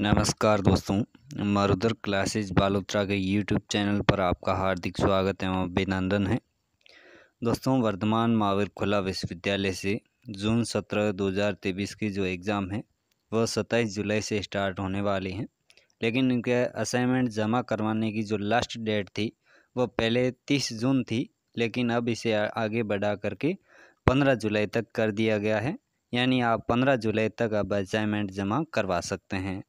नमस्कार दोस्तों मरुदर क्लासेज बालोत्रा के यूट्यूब चैनल पर आपका हार्दिक स्वागत एवं अभिनंदन है दोस्तों वर्धमान महावीर खुला विश्वविद्यालय से जून सत्रह दो हज़ार तेईस की जो एग्ज़ाम है वह सत्ताईस जुलाई से स्टार्ट होने वाली हैं लेकिन इनके असाइनमेंट जमा करवाने की जो लास्ट डेट थी वह पहले तीस जून थी लेकिन अब इसे आगे बढ़ा करके पंद्रह जुलाई तक कर दिया गया है यानी आप पंद्रह जुलाई तक अब असाइनमेंट जमा करवा सकते हैं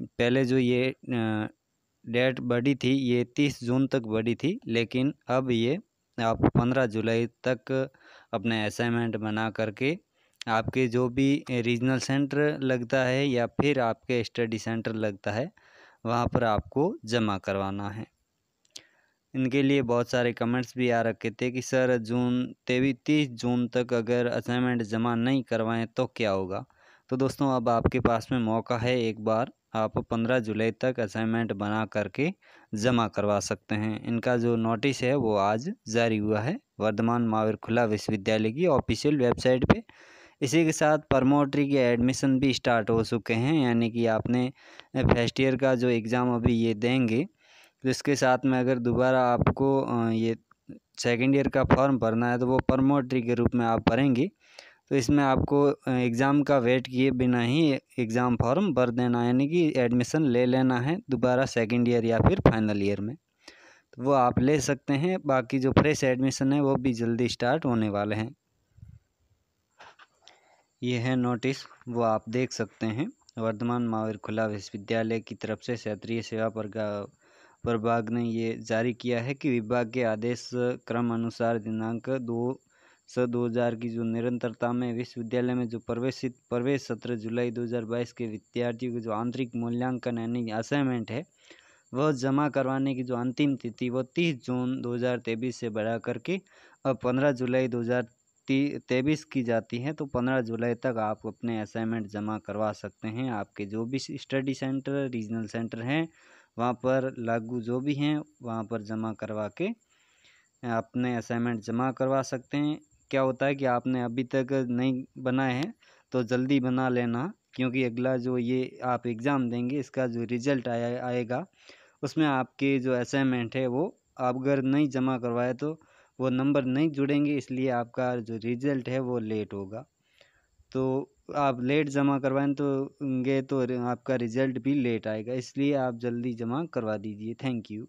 पहले जो ये डेट बढ़ी थी ये तीस जून तक बढ़ी थी लेकिन अब ये आप पंद्रह जुलाई तक अपने असाइनमेंट बना करके आपके जो भी रीजनल सेंटर लगता है या फिर आपके स्टडी सेंटर लगता है वहाँ पर आपको जमा करवाना है इनके लिए बहुत सारे कमेंट्स भी आ रखे थे कि सर जून तेवी तीस जून तक अगर असाइनमेंट जमा नहीं करवाएं तो क्या होगा तो दोस्तों अब आपके पास में मौका है एक बार आप पंद्रह जुलाई तक असाइनमेंट बना करके जमा करवा सकते हैं इनका जो नोटिस है वो आज जारी हुआ है वर्धमान माविर खुला विश्वविद्यालय की ऑफिशियल वेबसाइट पे इसी के साथ परमोट्री के एडमिशन भी स्टार्ट हो चुके हैं यानी कि आपने फर्स्ट ईयर का जो एग्ज़ाम अभी ये देंगे तो इसके साथ में अगर दोबारा आपको ये सेकेंड ईयर का फॉर्म भरना है तो वो परमोट्री के रूप में आप भरेंगे तो इसमें आपको एग्ज़ाम का वेट किए बिना ही एग्ज़ाम फॉर्म भर देना यानी कि एडमिशन ले लेना है दोबारा सेकेंड ईयर या फिर फाइनल ईयर में तो वो आप ले सकते हैं बाकी जो फ्रेश एडमिशन है वो भी जल्दी स्टार्ट होने वाले हैं ये है नोटिस वो आप देख सकते हैं वर्धमान महावीर खुला विश्वविद्यालय की तरफ से क्षेत्रीय सेवा पर प्रभाग ने ये जारी किया है कि विभाग के आदेश क्रम अनुसार दिनांक दो स हज़ार की जो निरंतरता में विश्वविद्यालय में जो प्रवेशित प्रवेश सत्र जुलाई 2022 के विद्यार्थियों के जो आंतरिक मूल्यांकन यानी असाइनमेंट है वह जमा करवाने की जो अंतिम तिथि वह 30 जून 2023 से बढ़ा करके अब 15 जुलाई 2023 की जाती है तो 15 जुलाई तक आप अपने असाइनमेंट जमा करवा सकते हैं आपके जो भी स्टडी सेंटर रीजनल सेंटर हैं वहाँ पर लागू जो भी हैं वहाँ पर जमा करवा के अपने असाइनमेंट जमा करवा सकते हैं क्या होता है कि आपने अभी तक नहीं बनाए हैं तो जल्दी बना लेना क्योंकि अगला जो ये आप एग्ज़ाम देंगे इसका जो रिज़ल्ट आया आएगा उसमें आपके जो असाइनमेंट है वो आप अगर नहीं जमा करवाए तो वो नंबर नहीं जुड़ेंगे इसलिए आपका जो रिज़ल्ट है वो लेट होगा तो आप लेट जमा करवाएं तो गए तो आपका रिज़ल्ट भी लेट आएगा इसलिए आप जल्दी जमा करवा दीजिए थैंक यू